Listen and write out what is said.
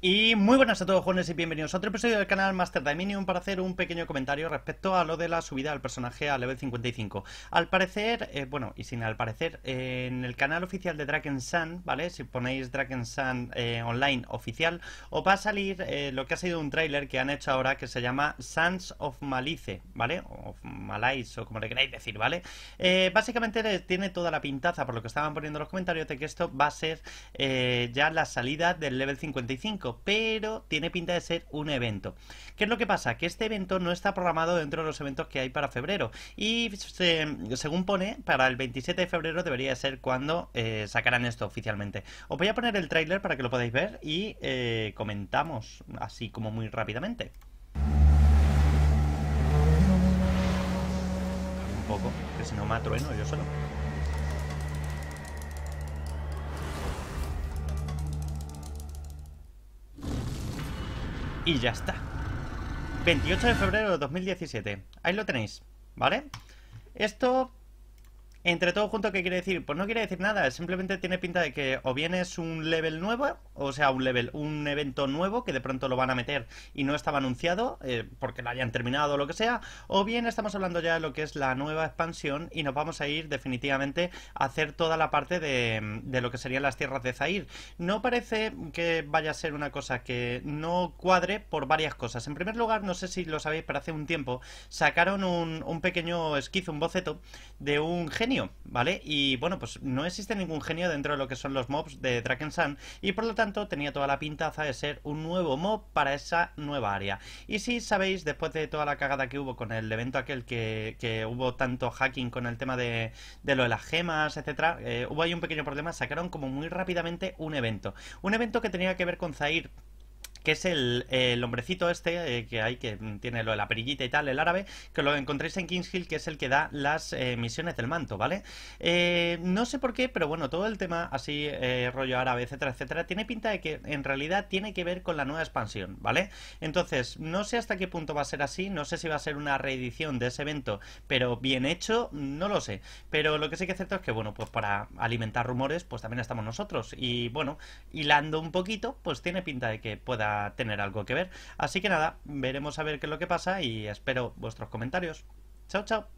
Y muy buenas a todos jóvenes y bienvenidos a otro episodio del canal Master Dominion para hacer un pequeño comentario respecto a lo de la subida del personaje a level 55. Al parecer, eh, bueno, y sin al parecer, eh, en el canal oficial de Dragon Sun, ¿vale? Si ponéis Dragon Sun eh, online oficial, os va a salir lo que ha sido un tráiler que han hecho ahora que se llama Sons of Malice, ¿vale? O Malice, o como le queráis decir, ¿vale? básicamente tiene toda la pintaza, por lo que estaban poniendo los comentarios, de que esto va a ser ya la salida del level 55 pero tiene pinta de ser un evento. ¿Qué es lo que pasa? Que este evento no está programado dentro de los eventos que hay para febrero. Y según pone, para el 27 de febrero debería ser cuando eh, sacarán esto oficialmente. Os voy a poner el trailer para que lo podáis ver y eh, comentamos así como muy rápidamente. Un poco, que si no me atrueno yo solo. Y ya está. 28 de febrero de 2017. Ahí lo tenéis, ¿vale? Esto entre todo junto, ¿qué quiere decir? Pues no quiere decir nada, simplemente tiene pinta de que o bien es un level nuevo, o sea, un level, un evento nuevo que de pronto lo van a meter y no estaba anunciado, eh, porque lo hayan terminado o lo que sea, o bien estamos hablando ya de lo que es la nueva expansión y nos vamos a ir definitivamente a hacer toda la parte de, lo que serían las tierras de Zair. No parece que vaya a ser una cosa que no cuadre por varias cosas. En primer lugar, no sé si lo sabéis, pero hace un tiempo sacaron un, un pequeño esquizo, un boceto de un ¿vale? Y bueno, pues no existe ningún genio dentro de lo que son los mobs de Sun y por lo tanto tenía toda la pintaza de ser un nuevo mob para esa nueva área. Y si sabéis, después de toda la cagada que hubo con el evento aquel que, hubo tanto hacking con el tema de, de lo de las gemas, etcétera, eh, hubo ahí un pequeño problema, sacaron como muy rápidamente un evento. Un evento que tenía que ver con Zair que es el, hombrecito este eh, que hay, que mm, tiene lo de la perillita y tal, el árabe, que lo encontréis en Kings Hill, que es el que da las eh, misiones del manto, ¿vale? Eh, no sé por qué, pero bueno, todo el tema así, rollo árabe, etcétera, etcétera, tiene pinta de que en realidad tiene que ver con la nueva expansión, ¿vale? Entonces, no sé hasta qué punto va a ser así, no sé si va a ser una reedición de ese evento, pero bien hecho, no lo sé. Pero lo que sí que es cierto es que, bueno, pues para alimentar rumores, pues también estamos nosotros. Y bueno, hilando un poquito, pues tiene pinta de que pueda tener algo que ver. Así que nada, veremos a ver qué es lo que pasa y espero vuestros comentarios. Chao, chao.